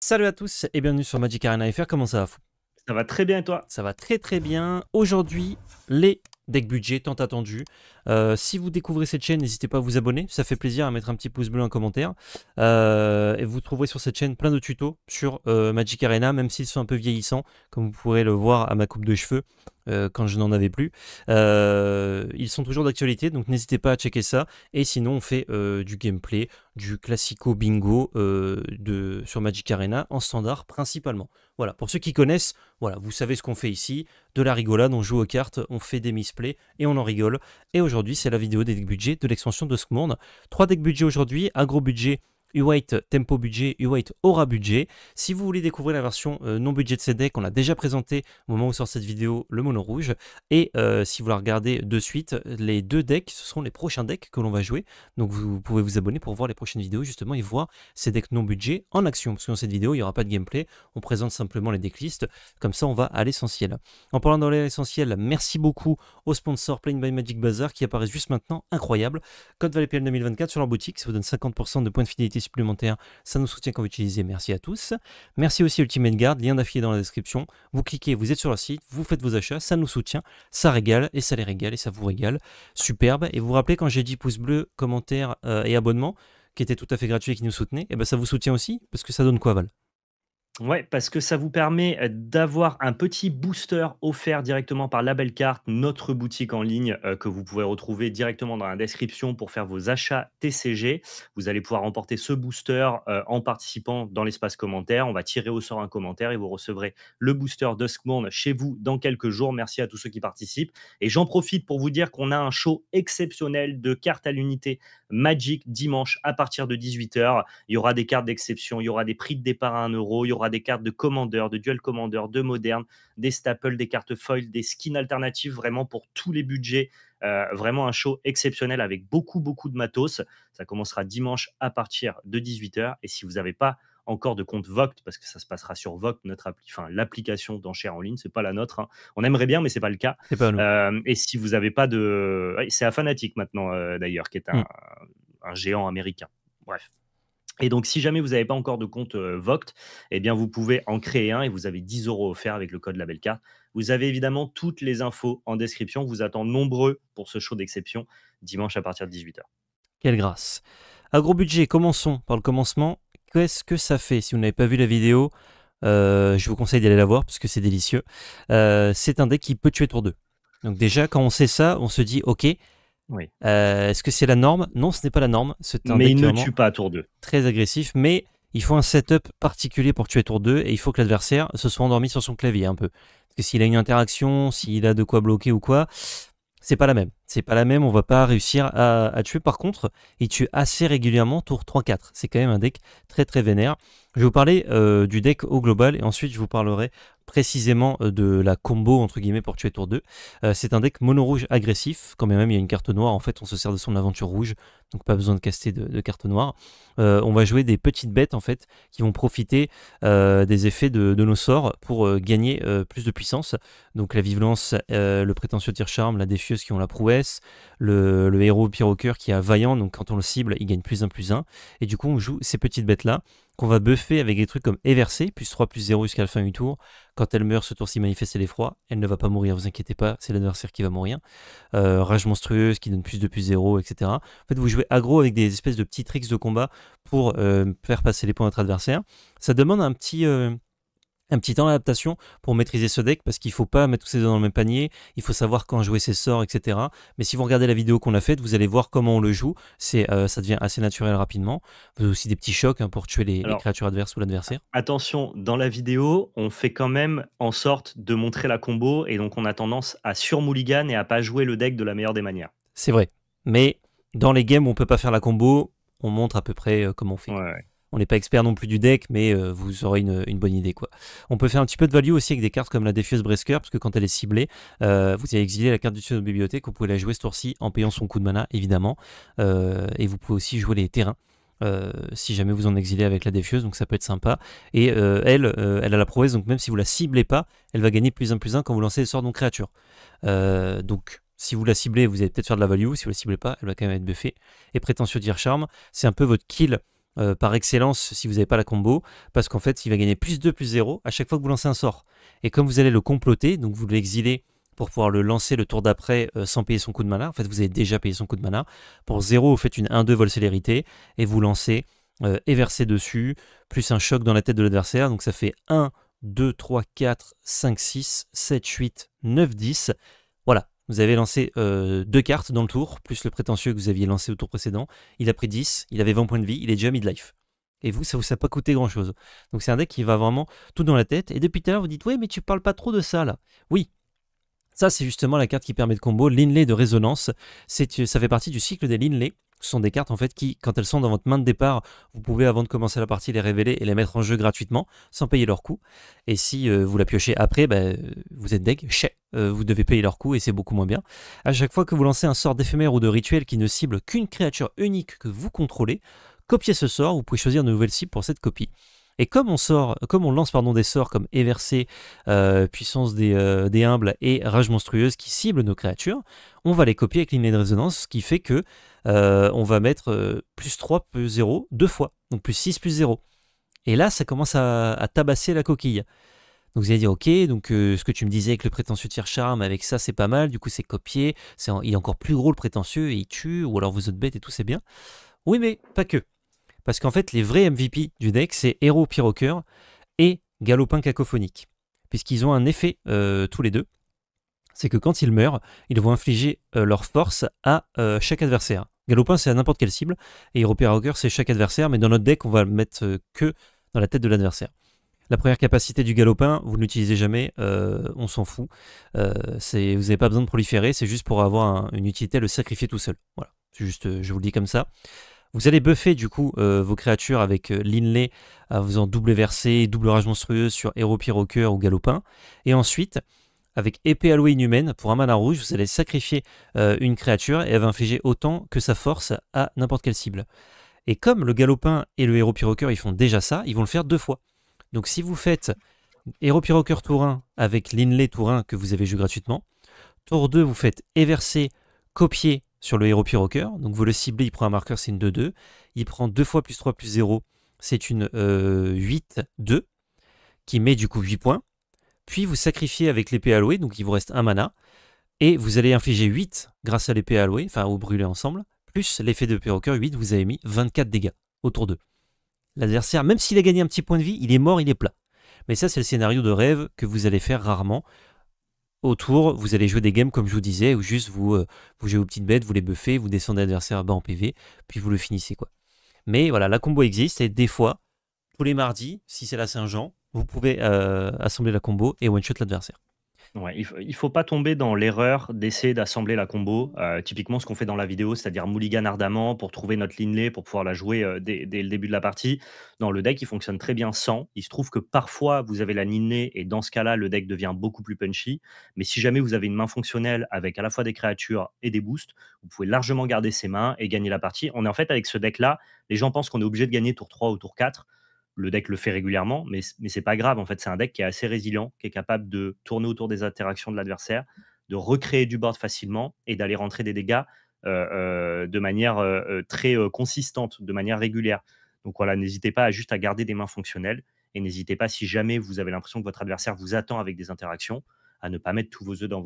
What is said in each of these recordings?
Salut à tous et bienvenue sur Magic Arena FR, comment ça va Ça va très bien et toi Ça va très très bien. Aujourd'hui, les deck budget tant attendu. Euh, si vous découvrez cette chaîne, n'hésitez pas à vous abonner, ça fait plaisir à mettre un petit pouce bleu, en commentaire. Euh, et vous trouverez sur cette chaîne plein de tutos sur euh, Magic Arena, même s'ils sont un peu vieillissants, comme vous pourrez le voir à ma coupe de cheveux quand je n'en avais plus. ils sont toujours d'actualité, donc n'hésitez pas à checker ça. Et sinon, on fait du gameplay, du classico bingo de, sur Magic Arena en standard principalement. Voilà, pour ceux qui connaissent, voilà, vous savez ce qu'on fait ici, de la rigolade, on joue aux cartes, on fait des misplays et on en rigole. Et aujourd'hui, c'est la vidéo des decks budgets de l'extension de ce monde. Trois decks budgets aujourd'hui, un gros budget Uwait Tempo Budget, white Aura Budget. Si vous voulez découvrir la version euh, non budget de ces decks, on l'a déjà présenté au moment où sort cette vidéo, le mono rouge. Et euh, si vous la regardez de suite, les deux decks, ce seront les prochains decks que l'on va jouer. Donc vous pouvez vous abonner pour voir les prochaines vidéos justement et voir ces decks non budget en action. Parce que dans cette vidéo, il n'y aura pas de gameplay, on présente simplement les decklists. Comme ça, on va à l'essentiel. En parlant d'aller l'essentiel, merci beaucoup au sponsor Plain by Magic Bazaar qui apparaît juste maintenant, incroyable. Code pl 2024 sur leur boutique, ça vous donne 50% de points de fidélité supplémentaire, ça nous soutient quand vous utilisez. Merci à tous. Merci aussi Ultimate Guard, lien d'affilié dans la description. Vous cliquez, vous êtes sur le site, vous faites vos achats, ça nous soutient, ça régale et ça les régale et ça vous régale. Superbe. Et vous vous rappelez quand j'ai dit pouce bleu, commentaire euh, et abonnement, qui était tout à fait gratuit et qui nous soutenait, et eh ben ça vous soutient aussi parce que ça donne quoi Val Ouais, parce que ça vous permet euh, d'avoir un petit booster offert directement par Carte, notre boutique en ligne euh, que vous pouvez retrouver directement dans la description pour faire vos achats TCG. Vous allez pouvoir remporter ce booster euh, en participant dans l'espace commentaire. On va tirer au sort un commentaire et vous recevrez le booster Duskmourne chez vous dans quelques jours. Merci à tous ceux qui participent. Et j'en profite pour vous dire qu'on a un show exceptionnel de cartes à l'unité Magic dimanche à partir de 18h. Il y aura des cartes d'exception, il y aura des prix de départ à 1 euro, il y aura des cartes de commandeur, de duel commandeur, de moderne, des staples, des cartes foil, des skins alternatives, vraiment pour tous les budgets. Euh, vraiment un show exceptionnel avec beaucoup, beaucoup de matos. Ça commencera dimanche à partir de 18h. Et si vous n'avez pas encore de compte Voct parce que ça se passera sur Voct, notre appli, enfin l'application d'enchères en ligne, c'est pas la nôtre. Hein. On aimerait bien, mais c'est pas le cas. Euh, et si vous n'avez pas de, c'est à Fanatic maintenant euh, d'ailleurs, qui est hmm. un, géant américain. Bref. Et donc, si jamais vous n'avez pas encore de compte euh, eh bien, vous pouvez en créer un et vous avez 10 euros offerts avec le code Labelcard. Vous avez évidemment toutes les infos en description. Vous attend nombreux pour ce show d'exception dimanche à partir de 18h. Quelle grâce. À gros budget, commençons par le commencement qu'est-ce que ça fait Si vous n'avez pas vu la vidéo, euh, je vous conseille d'aller la voir parce que c'est délicieux. Euh, c'est un deck qui peut tuer tour 2. Donc déjà, quand on sait ça, on se dit, ok, oui. Euh, est-ce que c'est la norme Non, ce n'est pas la norme. C'est un mais il ne tue pas à tour 2. Très agressif, mais il faut un setup particulier pour tuer tour 2 et il faut que l'adversaire se soit endormi sur son clavier un peu. Parce que s'il a une interaction, s'il a de quoi bloquer ou quoi, c'est pas la même c'est pas la même, on va pas réussir à, tuer. Par contre, il tue assez régulièrement tour 3-4. C'est quand même un deck très très vénère. Je vais vous parler euh, du deck au global et ensuite je vous parlerai précisément euh, de la combo entre guillemets pour tuer tour 2. Euh, c'est un deck mono rouge agressif, quand même il y a une carte noire, en fait on se sert de son aventure rouge, donc pas besoin de caster de, carte noire. Euh, on va jouer des petites bêtes en fait qui vont profiter des effets de, nos sorts pour gagner plus de puissance. Donc la violence, le prétentieux tir charme, la défieuse qui ont la prouesse, le, pire héros coeur qui a vaillant, donc quand on le cible il gagne plus 1 plus 1. Et du coup on joue ces petites bêtes là qu'on va buffer avec des trucs comme Eversé, plus 3 plus 0 jusqu'à la fin du tour. Quand elle meurt, ce tour-ci manifeste l'effroi. Elle ne va pas mourir, vous inquiétez pas, c'est l'adversaire qui va mourir. Euh, rage monstrueuse qui donne plus de plus 0, etc. En fait, vous jouez aggro avec des espèces de petits tricks de combat pour euh, faire passer les points à votre adversaire. Ça demande un petit, euh, un petit temps d'adaptation pour maîtriser ce deck parce qu'il ne faut pas mettre tous ses deux dans le même panier, il faut savoir quand jouer ses sorts, etc. Mais si vous regardez la vidéo qu'on a faite, vous allez voir comment on le joue. C'est, euh, ça devient assez naturel rapidement. Vous avez aussi des petits chocs hein, pour tuer les, créatures adverses ou l'adversaire. Attention, dans la vidéo, on fait quand même en sorte de montrer la combo et donc on a tendance à surmouligan et à pas jouer le deck de la meilleure des manières. C'est vrai, mais dans les games où on peut pas faire la combo, on montre à peu près euh, comment on fait. On n'est pas expert non plus du deck, mais euh, vous aurez une, bonne idée. quoi. On peut faire un petit peu de value aussi avec des cartes comme la Défieuse Bresker, parce que quand elle est ciblée, euh, vous avez exilé la carte du dessus de bibliothèque, vous pouvez la jouer ce tour-ci en payant son coup de mana, évidemment. Euh, et vous pouvez aussi jouer les terrains. si jamais vous en exilez avec la défieuse, donc ça peut être sympa. Et elle, elle a la prouesse, donc même si vous la ciblez pas, elle va gagner plus 1 plus un quand vous lancez les sorts non créatures. donc si vous la ciblez, vous allez peut-être faire de la value, si vous la ciblez pas, elle va quand même être buffée. Et prétentieux dire charme, c'est un peu votre kill euh, par excellence si vous n'avez pas la combo, parce qu'en fait, il va gagner plus 2, plus 0 à chaque fois que vous lancez un sort. Et comme vous allez le comploter, donc vous l'exilez pour pouvoir le lancer le tour d'après euh, sans payer son coup de mana, en fait, vous avez déjà payé son coup de mana. Pour 0, vous faites une 1-2 vol célérité et vous lancez euh, et versez dessus, plus un choc dans la tête de l'adversaire, donc ça fait 1, 2, 3, 4, 5, 6, 7, 8, 9, 10. Voilà, vous avez lancé euh, deux cartes dans le tour, plus le prétentieux que vous aviez lancé au tour précédent. Il a pris 10, il avait 20 points de vie, il est déjà life. Et vous, ça vous a pas coûté grand chose. Donc c'est un deck qui va vraiment tout dans la tête. Et depuis tout à l'heure, vous dites Oui, mais tu parles pas trop de ça là. Oui. Ça, c'est justement la carte qui permet de combo, l'inlay de résonance. Euh, ça fait partie du cycle des l'inlay. Ce sont des cartes en fait qui, quand elles sont dans votre main de départ, vous pouvez avant de commencer la partie les révéler et les mettre en jeu gratuitement sans payer leur coût. Et si euh, vous la piochez après, ben, euh, vous êtes deg, chais, euh, vous devez payer leur coût et c'est beaucoup moins bien. À chaque fois que vous lancez un sort d'éphémère ou de rituel qui ne cible qu'une créature unique que vous contrôlez, copiez ce sort, vous pouvez choisir une nouvelle cible pour cette copie. Et comme on, sort, comme on lance des sorts comme Eversé, Puissance des, Humbles et Rage Monstrueuse qui ciblent nos créatures, on va les copier avec l'iné de résonance, ce qui fait que euh, on va mettre euh, plus 3 plus 0 deux fois, donc plus 6 plus 0. Et là, ça commence à, tabasser la coquille. Donc vous allez dire, ok, donc euh, ce que tu me disais avec le prétentieux tire charme, avec ça c'est pas mal, du coup c'est copié, c'est il est encore plus gros le prétentieux et il tue, ou alors vous êtes bête et tout c'est bien. Oui mais pas que. Parce qu'en fait les vrais MVP du deck c'est Héros Pyrocœur et Galopin Cacophonique. Puisqu'ils ont un effet tous les deux, c'est que quand ils meurent, ils vont infliger leur force à chaque adversaire. Galopin, c'est à n'importe quelle cible. Et au Rocker, c'est chaque adversaire, mais dans notre deck, on va le mettre euh, que dans la tête de l'adversaire. La première capacité du galopin, vous ne l'utilisez jamais, euh, on s'en fout. Euh, vous n'avez pas besoin de proliférer, c'est juste pour avoir une utilité à le sacrifier tout seul. Voilà, juste, je vous le dis comme ça. Vous allez buffer du coup vos créatures avec l'inlay en faisant double versé, double rage monstrueuse sur héros, Rocker ou galopin. Et ensuite, avec épée à inhumaine, pour un malin rouge, vous allez sacrifier euh, une créature et elle va infliger autant que sa force à n'importe quelle cible. Et comme le galopin et le héros piroqueur, ils font déjà ça, ils vont le faire deux fois. Donc si vous faites héros piroqueur tour 1 avec l'inlay tour 1 que vous avez joué gratuitement, tour 2 vous faites éverser, copier sur le héros piroqueur, donc vous le ciblez, il prend un marqueur, c'est une 2-2, il prend 2 fois plus 3 plus 0, c'est une 8-2, euh, qui met du coup 8 points. Puis vous sacrifiez avec l'épée allouée, donc il vous reste un mana. Et vous allez infliger 8 grâce à l'épée allouée, enfin vous brûlez ensemble, plus l'effet de cœur, 8, vous avez mis 24 dégâts autour d'eux. L'adversaire, même s'il a gagné un petit point de vie, il est mort, il est plat. Mais ça, c'est le scénario de rêve que vous allez faire rarement. Autour, vous allez jouer des games, comme je vous disais, où juste vous, euh, vous jouez aux petites bêtes, vous les buffez, vous descendez l'adversaire bas en PV, puis vous le finissez. quoi. Mais voilà, la combo existe, et des fois, tous les mardis, si c'est la Saint-Jean, vous pouvez euh, assembler la combo et one-shot l'adversaire. il ne faut, pas tomber dans l'erreur d'essayer d'assembler la combo. Euh, typiquement, ce qu'on fait dans la vidéo, c'est-à-dire mulligan ardemment pour trouver notre Linley, pour pouvoir la jouer euh, dès, le début de la partie. Dans le deck, il fonctionne très bien sans. Il se trouve que parfois, vous avez la Linley et dans ce cas-là, le deck devient beaucoup plus punchy. Mais si jamais vous avez une main fonctionnelle avec à la fois des créatures et des boosts, vous pouvez largement garder ces mains et gagner la partie. On est en fait avec ce deck-là, les gens pensent qu'on est obligé de gagner tour 3 ou tour 4 le deck le fait régulièrement, mais, mais c'est pas grave. En fait, c'est un deck qui est assez résilient, qui est capable de tourner autour des interactions de l'adversaire, de recréer du board facilement et d'aller rentrer des dégâts euh, euh, de manière euh, très consistante, de manière régulière. Donc voilà, n'hésitez pas à juste à garder des mains fonctionnelles et n'hésitez pas, si jamais vous avez l'impression que votre adversaire vous attend avec des interactions, à ne pas mettre tous vos œufs dans,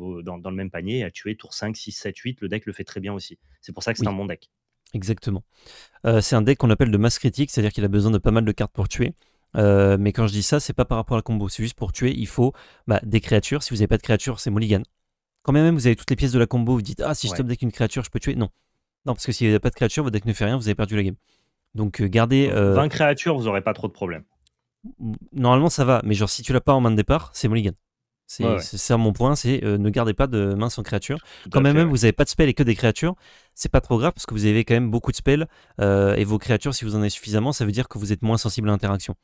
le même panier et à tuer tour 5, 6, 7, 8. Le deck le fait très bien aussi. C'est pour ça que c'est un bon deck. Exactement. Euh, c'est un deck qu'on appelle de masse critique, c'est-à-dire qu'il a besoin de pas mal de cartes pour tuer. Euh, mais quand je dis ça, c'est pas par rapport à la combo, c'est juste pour tuer, il faut bah, des créatures. Si vous n'avez pas de créatures, c'est mulligan. Quand même, vous avez toutes les pièces de la combo, vous dites Ah, si je top deck une créature, je peux tuer. Non. Non, parce que si vous a pas de créature, votre deck ne fait rien, vous avez perdu la game. Donc euh, gardez. 20 créatures, vous n'aurez pas trop de problèmes. Normalement, ça va, mais genre, si tu l'as pas en main de départ, c'est mulligan. C'est ça mon point, c'est euh, ne gardez pas de main sans créature. quand même, vous n'avez pas de spell et que des créatures, c'est pas trop grave parce que vous avez quand même beaucoup de spells euh, et vos créatures, si vous en avez suffisamment, ça veut dire que vous êtes moins sensible à l'interaction.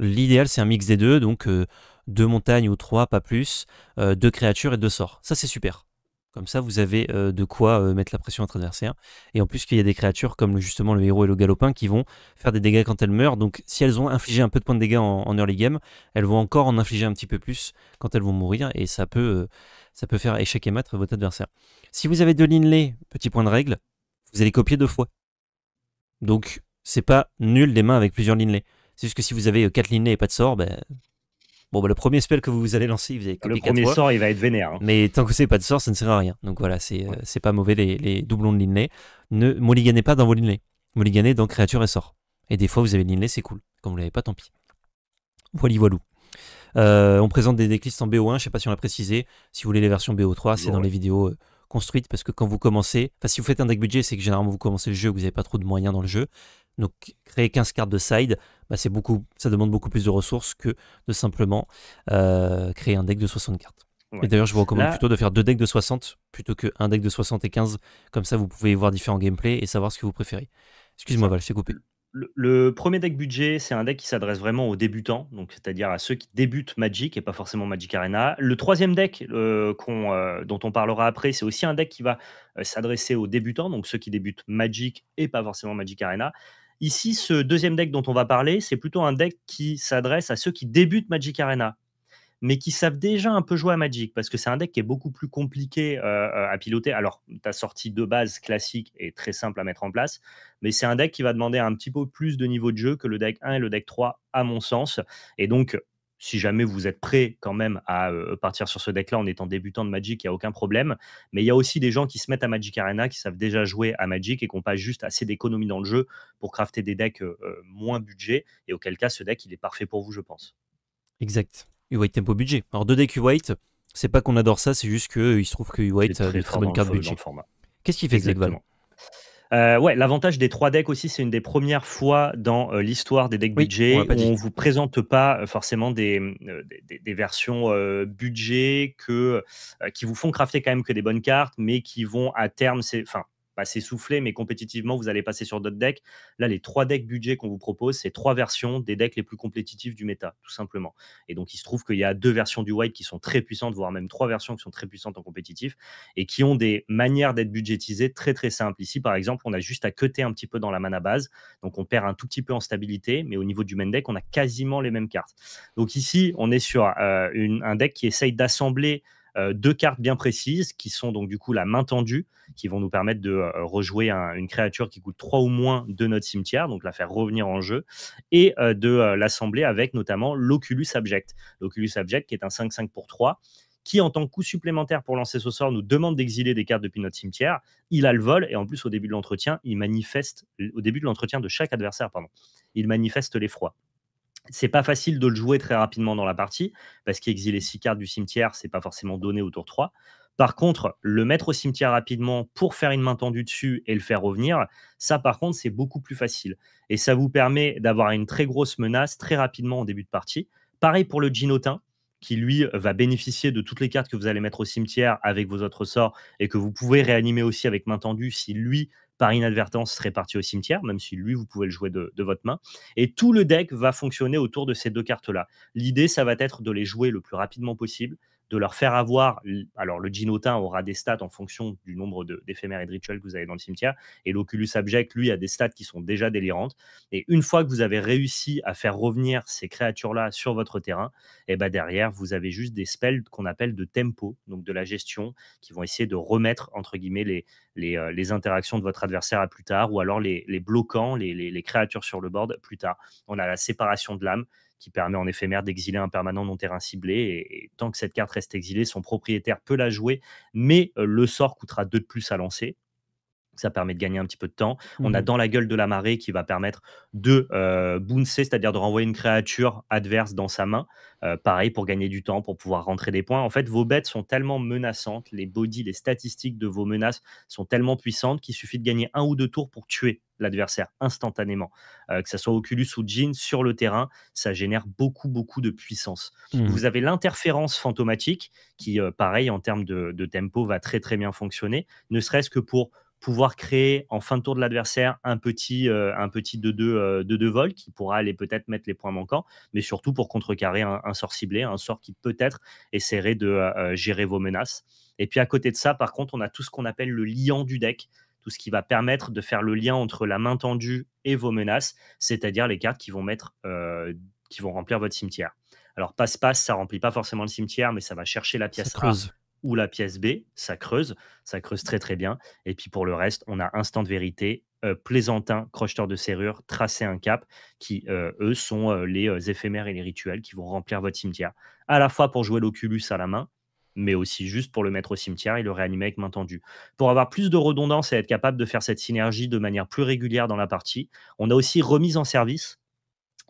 L'idéal, c'est un mix des deux, donc euh, deux montagnes ou trois, pas plus, deux créatures et deux sorts. Ça, c'est super. Comme ça, vous avez euh, de quoi euh, mettre la pression à votre adversaire. Et en plus, qu'il y a des créatures comme justement le héros et le galopin qui vont faire des dégâts quand elles meurent. Donc, si elles ont infligé un peu de points de dégâts en, early game, elles vont encore en infliger un petit peu plus quand elles vont mourir. Et ça peut, euh, ça peut faire échec et mettre votre adversaire. Si vous avez deux l'inlay, petit point de règle, vous allez copier deux fois. Donc, c'est pas nul des mains avec plusieurs linelets. C'est juste que si vous avez quatre linelets et pas de sort, ben, Bon, bah, le premier spell que vous allez lancer, vous avez Le premier sort, il va être vénère. Hein. Mais tant que c'est pas de sort, ça ne sert à rien. Donc voilà, c'est euh, pas mauvais les, doublons de l'inlay. Ne mulliganez pas dans vos Linley. Mulliganez dans créature et sort. Et des fois, vous avez Linley, c'est cool. Quand vous l'avez pas, tant pis. Voili voilou. Euh, on présente des decklists en BO1, je sais pas si on l'a précisé. Si vous voulez les versions BO3, c'est dans les vidéos euh, construites parce que quand vous commencez, enfin si vous faites un deck budget, c'est que généralement vous commencez le jeu, vous n'avez pas trop de moyens dans le jeu. Donc créer 15 cartes de side, bah, c'est beaucoup, ça demande beaucoup plus de ressources que de simplement euh, créer un deck de 60 cartes. Et d'ailleurs, je vous recommande plutôt de faire deux decks de 60 plutôt qu'un deck de 75. Comme ça, vous pouvez voir différents gameplays et savoir ce que vous préférez. Excuse-moi, Val, je t'ai coupé. Le, premier deck budget, c'est un deck qui s'adresse vraiment aux débutants, donc c'est-à-dire à ceux qui débutent Magic et pas forcément Magic Arena. Le troisième deck euh, euh, dont on parlera après, c'est aussi un deck qui va s'adresser aux débutants, donc ceux qui débutent Magic et pas forcément Magic Arena. Ici, ce deuxième deck dont on va parler, c'est plutôt un deck qui s'adresse à ceux qui débutent Magic Arena, mais qui savent déjà un peu jouer à Magic, parce que c'est un deck qui est beaucoup plus compliqué euh, euh, à piloter. Alors, ta sortie de base classique est très simple à mettre en place, mais c'est un deck qui va demander un petit peu plus de niveau de jeu que le deck 1 et le deck 3, à mon sens. Et donc, si jamais vous êtes prêt quand même à euh, partir sur ce deck-là en étant débutant de Magic, il n'y a aucun problème. Mais il y a aussi des gens qui se mettent à Magic Arena, qui savent déjà jouer à Magic et qui n'ont pas juste assez d'économies dans le jeu pour crafter des decks euh, euh, moins budget. Et auquel cas, ce deck, il est parfait pour vous, je pense. Exact. U-White tempo budget. Alors, deux decks U-White, c'est pas qu'on adore ça, c'est juste qu'il se trouve que U-White a des très bonnes cartes budget. Qu'est-ce qu'il fait exactement euh, ouais, l'avantage des trois decks aussi, c'est une des premières fois dans euh, l'histoire des decks budget on où vous présente pas euh, forcément des, versions budget que, qui vous font crafter quand même que des bonnes cartes, mais qui vont à terme, enfin, pas soufflé, mais compétitivement, vous allez passer sur d'autres decks. Là, les trois decks budget qu'on vous propose, c'est trois versions des decks les plus compétitifs du méta, tout simplement. Et donc, il se trouve qu'il y a deux versions du white qui sont très puissantes, voire même trois versions qui sont très puissantes en compétitif et qui ont des manières d'être budgétisées très, très simples. Ici, par exemple, on a juste à cuter un petit peu dans la mana base. Donc, on perd un tout petit peu en stabilité, mais au niveau du main deck, on a quasiment les mêmes cartes. Donc, ici, on est sur euh, un deck qui essaye d'assembler euh, deux cartes bien précises qui sont donc du coup la main tendue, qui vont nous permettre de euh, rejouer une créature qui coûte 3 ou moins de notre cimetière, donc la faire revenir en jeu, et euh, de l'assembler avec notamment l'Oculus Abject. L'Oculus Abject qui est un 5-5 pour 3 qui, en tant que coût supplémentaire pour lancer ce sort, nous demande d'exiler des cartes depuis notre cimetière. Il a le vol et en plus, au début de l'entretien, il manifeste, au début de l'entretien de chaque adversaire, pardon, il manifeste l'effroi c'est pas facile de le jouer très rapidement dans la partie, parce qu'exiler 6 cartes du cimetière, c'est pas forcément donné au tour 3. Par contre, le mettre au cimetière rapidement pour faire une main tendue dessus et le faire revenir, ça par contre, c'est beaucoup plus facile. Et ça vous permet d'avoir une très grosse menace très rapidement en début de partie. Pareil pour le Ginotin, qui lui va bénéficier de toutes les cartes que vous allez mettre au cimetière avec vos autres sorts et que vous pouvez réanimer aussi avec main tendue si lui par inadvertance parti au cimetière, même si lui, vous pouvez le jouer de votre main. Et tout le deck va fonctionner autour de ces deux cartes-là. L'idée, ça va être de les jouer le plus rapidement possible, de leur faire avoir. Alors, le Ginotin aura des stats en fonction du nombre d'éphémères et de rituels que vous avez dans le cimetière. Et l'Oculus Abject, lui, a des stats qui sont déjà délirantes. Et une fois que vous avez réussi à faire revenir ces créatures-là sur votre terrain, et eh ben derrière, vous avez juste des spells qu'on appelle de tempo, donc de la gestion, qui vont essayer de remettre, entre guillemets, les, les, euh, interactions de votre adversaire à plus tard, ou alors les, les bloquants, les, les créatures sur le board plus tard. On a la séparation de l'âme qui permet en éphémère d'exiler un permanent non terrain ciblé. Et, tant que cette carte reste exilée, son propriétaire peut la jouer, mais euh, le sort coûtera 2 de plus à lancer. Ça permet de gagner un petit peu de temps. On a mmh dans la gueule de la marée qui va permettre de euh, c'est-à-dire de renvoyer une créature adverse dans sa main. Euh, pareil pour gagner du temps, pour pouvoir rentrer des points. En fait, vos bêtes sont tellement menaçantes, les bodies, les statistiques de vos menaces sont tellement puissantes qu'il suffit de gagner un ou deux tours pour tuer l'adversaire instantanément. Euh, que ce soit Oculus ou Jean sur le terrain, ça génère beaucoup, beaucoup de puissance. Mhm. Vous avez l'interférence fantomatique qui, euh, pareil, en termes de, tempo, va très, très bien fonctionner, ne serait-ce que pour pouvoir créer en fin de tour de l'adversaire un petit euh, un petit 2-2 de vol qui pourra aller peut-être mettre les points manquants, mais surtout pour contrecarrer un, sort ciblé, un sort qui peut-être essaierait de gérer vos menaces. Et puis à côté de ça, par contre, on a tout ce qu'on appelle le liant du deck, tout ce qui va permettre de faire le lien entre la main tendue et vos menaces, c'est-à-dire les cartes qui vont mettre, euh, qui vont remplir votre cimetière. Alors passe-passe, ça remplit pas forcément le cimetière, mais ça va chercher la pièce A ou la pièce B, ça creuse, ça creuse très très bien. Et puis pour le reste, on a instant de vérité, euh, plaisantin, crocheteur de serrure, tracer un cap, qui euh, eux sont les éphémères et les rituels qui vont remplir votre cimetière, à la fois pour jouer l'oculus à la main, mais aussi juste pour le mettre au cimetière et le réanimer avec main tendue. Pour avoir plus de redondance et être capable de faire cette synergie de manière plus régulière dans la partie, on a aussi remise en service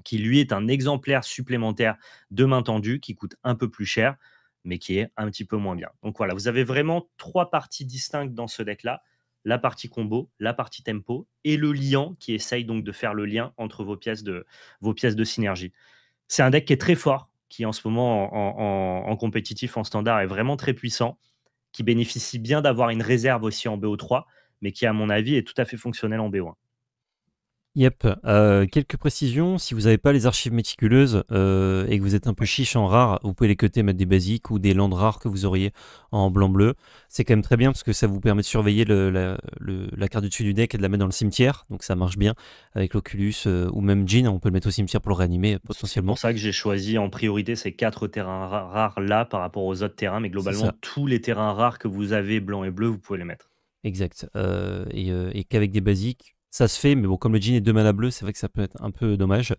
qui lui est un exemplaire supplémentaire de main tendue qui coûte un peu plus cher mais qui est un petit peu moins bien. Donc voilà, vous avez vraiment trois parties distinctes dans ce deck-là. La partie combo, la partie tempo et le liant qui essaye donc de faire le lien entre vos pièces de, vos pièces de synergie. C'est un deck qui est très fort, qui en ce moment en, compétitif, en standard, est vraiment très puissant, qui bénéficie bien d'avoir une réserve aussi en BO3, mais qui, à mon avis, est tout à fait fonctionnel en BO1. Yep. Euh, quelques précisions. Si vous n'avez pas les archives méticuleuses euh, et que vous êtes un peu chiche en rare, vous pouvez les cuter, mettre des basiques ou des landes rares que vous auriez en blanc-bleu. C'est quand même très bien parce que ça vous permet de surveiller la, carte du dessus du deck et de la mettre dans le cimetière. Donc ça marche bien avec l'Oculus euh, ou même Jean. On peut le mettre au cimetière pour le réanimer potentiellement. C'est pour ça que j'ai choisi en priorité ces quatre terrains rares là par rapport aux autres terrains. Mais globalement, tous les terrains rares que vous avez blanc et bleu, vous pouvez les mettre. Exact. et qu'avec des basiques, ça se fait, mais bon, comme le jean est deux à bleu, c'est vrai que ça peut être un peu dommage.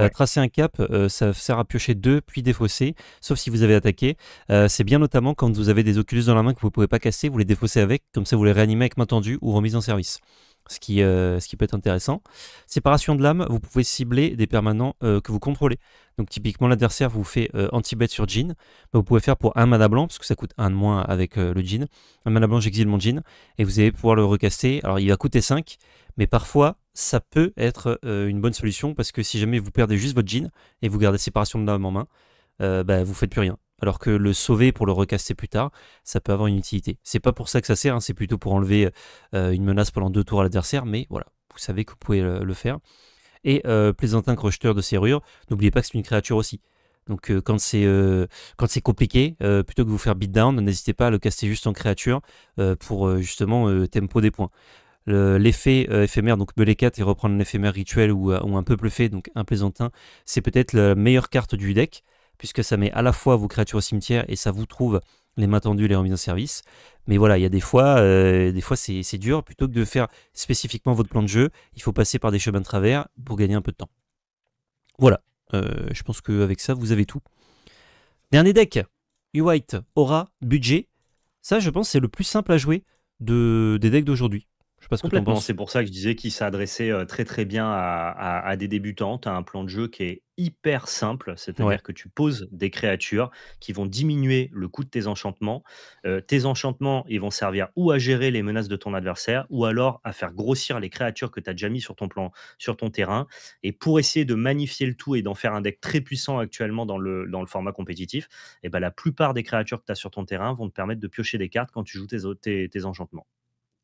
Euh, tracer un cap, euh, ça sert à piocher deux, puis défausser, sauf si vous avez attaqué. Euh, c'est bien notamment quand vous avez des Oculus dans la main que vous ne pouvez pas casser, vous les défaussez avec, comme ça vous les réanimez avec main tendue ou remise en service. Euh, ce qui, peut être intéressant. Séparation de l'âme, vous pouvez cibler des permanents euh, que vous contrôlez. Donc typiquement l'adversaire vous fait euh, anti-bet sur Jean, bah, vous pouvez faire pour un mana blanc, parce que ça coûte un de moins avec le Jean. Un mana blanc, j'exile mon Jean, et vous allez pouvoir le recaster. Alors il va coûter 5, mais parfois ça peut être une bonne solution, parce que si jamais vous perdez juste votre Jean, et vous gardez séparation de l'âme en main, bah, vous faites plus rien alors que le sauver pour le recaster plus tard, ça peut avoir une utilité. C'est pas pour ça que ça sert, hein, c'est plutôt pour enlever euh, une menace pendant deux tours à l'adversaire, mais voilà, vous savez que vous pouvez le, faire. Et euh, plaisantin crocheteur de serrure, n'oubliez pas que c'est une créature aussi. Donc euh, quand c'est compliqué, plutôt que de vous faire beatdown, n'hésitez pas à le caster juste en créature pour justement tempo des points l'effet éphémère, donc les 4 et reprendre l'éphémère rituel ou, ou, un peuple fait, donc un plaisantin, c'est peut-être la meilleure carte du deck puisque ça met à la fois vos créatures au cimetière et ça vous trouve les mains tendues, les remises en service. Mais voilà, il y a des fois, euh, des fois c'est dur. Plutôt que de faire spécifiquement votre plan de jeu, il faut passer par des chemins de travers pour gagner un peu de temps. Voilà, euh, je pense qu'avec ça, vous avez tout. Dernier deck, U-White, Aura, Budget. Ça, je pense, c'est le plus simple à jouer de, des decks d'aujourd'hui. Je que C'est pour ça que je disais qu'il s'est adressé euh, très très bien à, des débutantes. Tu as un plan de jeu qui est hyper simple, c'est-à-dire que tu poses des créatures qui vont diminuer le coût de tes enchantements. Euh, tes enchantements, ils vont servir ou à gérer les menaces de ton adversaire, ou alors à faire grossir les créatures que tu as déjà mis sur ton plan, sur ton terrain. Et pour essayer de magnifier le tout et d'en faire un deck très puissant actuellement dans le, dans le format compétitif, et eh ben, la plupart des créatures que tu as sur ton terrain vont te permettre de piocher des cartes quand tu joues tes enchantements.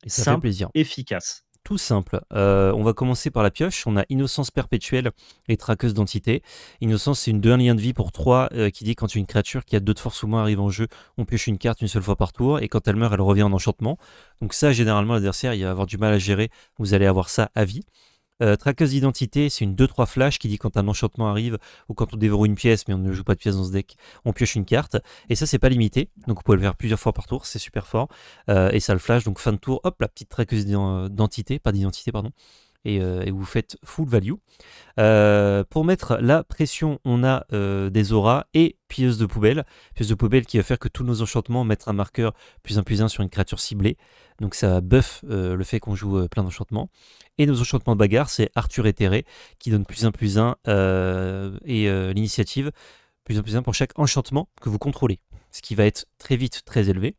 Ça plaisir. efficace. Tout simple. Euh, on va commencer par la pioche. On a Innocence perpétuelle et Traqueuse d'entité. Innocence, c'est une 2 lien de vie pour 3 euh, qui dit quand une créature qui a 2 de force ou moins arrive en jeu, on pioche une carte une seule fois par tour et quand elle meurt, elle revient en enchantement. Donc ça, généralement, l'adversaire, il va avoir du mal à gérer. Vous allez avoir ça à vie. Euh, traqueuse d'identité, c'est une 2-3 flash qui dit quand un enchantement arrive ou quand on dévore une pièce, mais on ne joue pas de pièce dans ce deck, on pioche une carte. Et ça, c'est pas limité, donc vous pouvez le faire plusieurs fois par tour, c'est super fort. Euh, et ça le flash, donc fin de tour, hop, la petite traqueuse d'identité, pas d'identité, pardon. Euh, et, vous faites full value. Euh, pour mettre la pression, on a euh, des auras et pièces de poubelle. Pièce de poubelle qui va faire que tous nos enchantements mettent un marqueur plus un plus un sur une créature ciblée. Donc ça buff le fait qu'on joue plein d'enchantements. Et nos enchantements de bagarre, c'est Arthur Éthéré qui donne plus un plus un et l'initiative plus un plus un pour chaque enchantement que vous contrôlez. Ce qui va être très vite très élevé.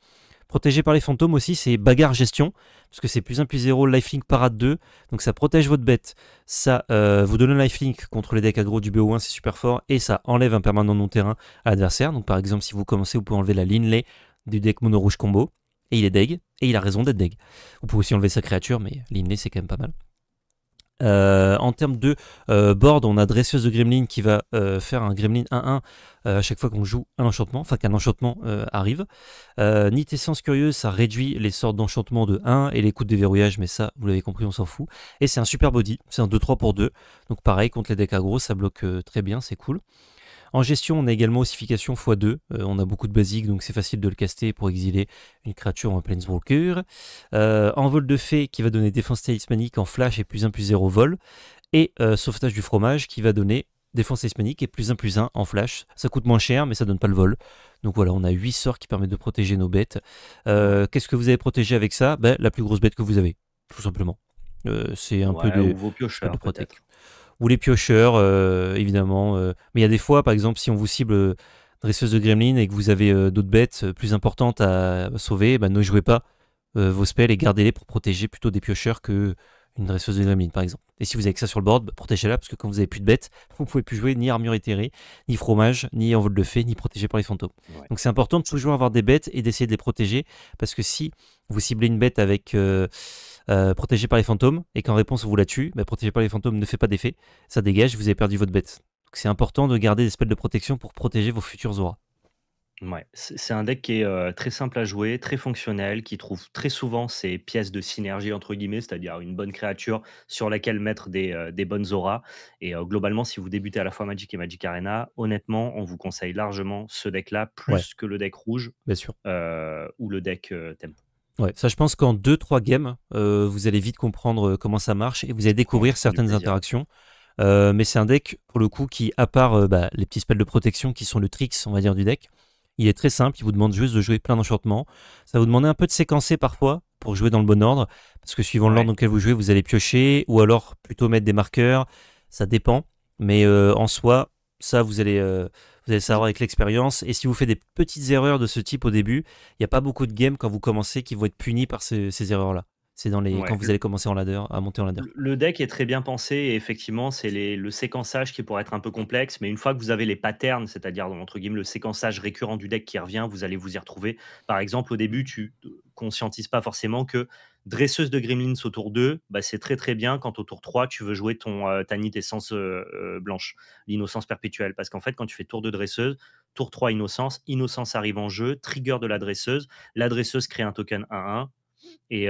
Protégé par les fantômes aussi, c'est bagarre gestion, parce que c'est plus 1 plus 0, lifelink parade 2, donc ça protège votre bête, ça euh, vous donne un lifelink contre les decks aggro du BO1, c'est super fort, et ça enlève un permanent non terrain à l'adversaire. Donc par exemple, si vous commencez, vous pouvez enlever la Linley du deck mono rouge combo, et il est deg, et il a raison d'être deg. Vous pouvez aussi enlever sa créature, mais Linley c'est quand même pas mal. Euh, en termes de euh, board, on a Dresseuse de Gremlin qui va euh, faire un Gremlin 1-1 à chaque fois qu'on joue un enchantement, enfin qu'un enchantement arrive. et Essence Curieuse, ça réduit les sortes d'enchantement de 1 et les coûts de déverrouillage, mais ça, vous l'avez compris, on s'en fout. Et c'est un super body, c'est un 2-3 pour 2. Donc pareil, contre les decks aggro, ça bloque très bien, c'est cool. En gestion, on a également ossification x2. Euh, on a beaucoup de basiques, donc c'est facile de le caster pour exiler une créature en Planeswalker. Euh, en vol de fée, qui va donner défense talismanique en flash et plus 1 plus 0 vol. Et euh, sauvetage du fromage, qui va donner défense talismanique et plus 1 plus 1 en flash. Ça coûte moins cher, mais ça donne pas le vol. Donc voilà, on a 8 sorts qui permettent de protéger nos bêtes. Qu'est-ce que vous avez protégé avec ça ben, La plus grosse bête que vous avez, tout simplement. c'est un peu de, vos ou les piocheurs, euh, évidemment. Euh. Mais il y a des fois, par exemple, si on vous cible euh, dresseuse de gremlin et que vous avez d'autres bêtes plus importantes à sauver, eh ben, ne jouez pas vos spells et gardez-les pour protéger plutôt des piocheurs que une dresseuse de gremlin par exemple. Et si vous avez que ça sur le board, bah, protégez-la parce que quand vous avez plus de bêtes, vous ne pouvez plus jouer ni armure éthérée, ni fromage, ni envol de fée, ni protégé par les fantômes. Donc c'est important de toujours avoir des bêtes et d'essayer de les protéger parce que si vous ciblez une bête avec euh, protégé par les fantômes, et qu'en réponse on vous la tue, bah, protégé par les fantômes ne fait pas d'effet, ça dégage, vous avez perdu votre bête. Donc c'est important de garder des spells de protection pour protéger vos futurs auras. Ouais, c'est un deck qui est euh, très simple à jouer, très fonctionnel, qui trouve très souvent ses pièces de synergie, entre guillemets, c'est-à-dire une bonne créature sur laquelle mettre des, euh, bonnes auras. Et globalement, si vous débutez à la fois Magic et Magic Arena, honnêtement, on vous conseille largement ce deck-là, plus que le deck rouge sûr. ou le deck Tempo. Ouais, ça je pense qu'en 2-3 games, euh, vous allez vite comprendre euh, comment ça marche et vous allez découvrir certaines interactions. Euh, mais c'est un deck, pour le coup, qui, à part bah, les petits spells de protection qui sont le tricks, on va dire, du deck, il est très simple. Il vous demande juste de jouer plein d'enchantements. Ça vous demande un peu de séquencer parfois pour jouer dans le bon ordre. Parce que suivant l'ordre dans lequel vous jouez, vous allez piocher ou alors plutôt mettre des marqueurs. Ça dépend. Mais en soi, ça, vous allez vous allez savoir avec l'expérience. Et si vous faites des petites erreurs de ce type au début, il n'y a pas beaucoup de games quand vous commencez qui vont être punis par ces, erreurs-là. C'est dans les quand vous allez commencer en ladder, à monter en ladder. Le deck est très bien pensé et effectivement, c'est le séquençage qui pourrait être un peu complexe, mais une fois que vous avez les patterns, c'est-à-dire entre guillemets le séquençage récurrent du deck qui revient, vous allez vous y retrouver. Par exemple, au début, tu conscientises pas forcément que dresseuse de gremlins au tour 2, bah, c'est très très bien quand au tour 3, tu veux jouer ton Tanit euh, ta essence euh, euh, blanche, l'innocence perpétuelle. Parce qu'en fait, quand tu fais tour de dresseuse, tour 3 innocence, innocence arrive en jeu, trigger de la dresseuse, la dresseuse crée un token 1-1. Et,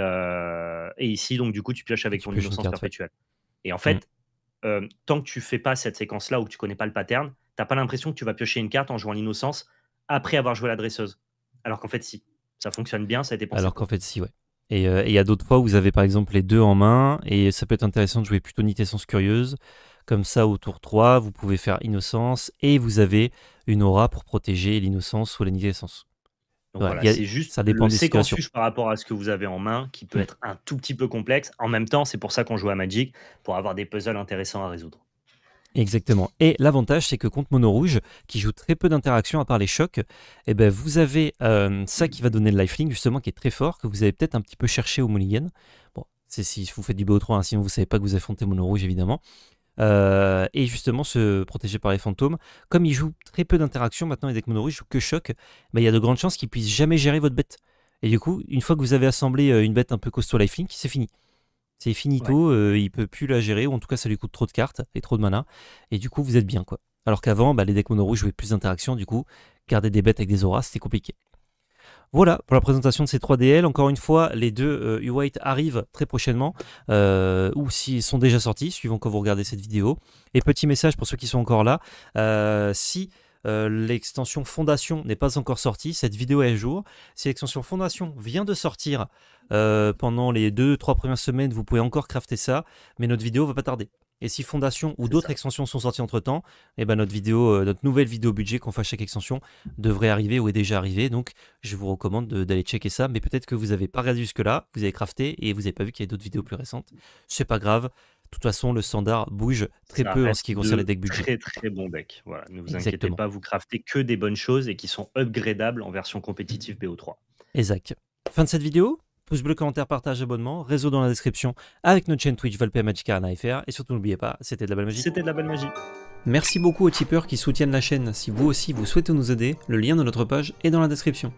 ici, donc du coup, tu pioches avec ton innocence perpétuelle. Et en mmh. fait, tant que tu fais pas cette séquence-là ou que tu connais pas le pattern, t'as pas l'impression que tu vas piocher une carte en jouant l'innocence après avoir joué la dresseuse. Alors qu'en fait, si. Ça fonctionne bien, ça a été Alors qu'en fait, si, ouais. Euh, et il y a d'autres fois où vous avez par exemple les deux en main, et ça peut être intéressant de jouer plutôt une curieuse. Comme ça, au tour 3, vous pouvez faire innocence, et vous avez une aura pour protéger l'innocence ou la voilà, c'est juste ça dépend des par rapport à ce que vous avez en main qui peut mm. être un tout petit peu complexe. En même temps, c'est pour ça qu'on joue à Magic, pour avoir des puzzles intéressants à résoudre. Exactement. Et l'avantage, c'est que contre Mono Rouge, qui joue très peu d'interactions à part les chocs, eh ben, vous avez euh, ça qui va donner le lifelink, justement, qui est très fort, que vous avez peut-être un petit peu cherché au Mulligan. Bon, c'est si vous faites du BO3, hein, sinon vous ne savez pas que vous affrontez Mono Rouge, évidemment. Euh, et justement, se protéger par les fantômes. Comme il joue très peu d'interactions maintenant, avec dès Mono Rouge joue que choc, ben, il y a de grandes chances qu'il puisse jamais gérer votre bête. Et du coup, une fois que vous avez assemblé euh, une bête un peu costaud lifelink, c'est fini. C'est finito, il ne euh, il peut plus la gérer, ou en tout cas ça lui coûte trop de cartes et trop de mana, et du coup vous êtes bien quoi. Alors qu'avant, bah, les decks mono rouge jouaient plus d'interaction du coup, garder des bêtes avec des auras, c'était compliqué. Voilà pour la présentation de ces 3 DL. Encore une fois, les deux U-White euh, arrivent très prochainement, euh, ou s'ils sont déjà sortis, suivant quand vous regardez cette vidéo. Et petit message pour ceux qui sont encore là, si euh, l'extension Fondation n'est pas encore sortie, cette vidéo est à jour. Si l'extension Fondation vient de sortir euh, pendant les 2-3 premières semaines, vous pouvez encore crafter ça, mais notre vidéo va pas tarder. Et si Fondation ou d'autres extensions sont sorties entre temps, eh ben notre vidéo, euh, notre nouvelle vidéo budget qu'on fait à chaque extension devrait arriver ou est déjà arrivée. Donc je vous recommande d'aller checker ça. Mais peut-être que vous n'avez pas regardé jusque-là, vous avez crafté et vous n'avez pas vu qu'il y a d'autres vidéos plus récentes. C'est pas grave, de toute façon, le standard bouge très peu en ce qui concerne les decks budget. Très très bon deck. Voilà, ne vous inquiétez pas, vous craftez que des bonnes choses et qui sont upgradables en version compétitive BO3. Exact. Fin de cette vidéo. Pouce bleu, commentaire, partage, abonnement, réseau dans la description, avec notre chaîne Twitch Valpe Magic FR. Et surtout, n'oubliez pas, c'était de la belle magie. C'était de la belle magie. Merci beaucoup aux tipeurs qui soutiennent la chaîne. Si vous aussi vous souhaitez nous aider, le lien de notre page est dans la description.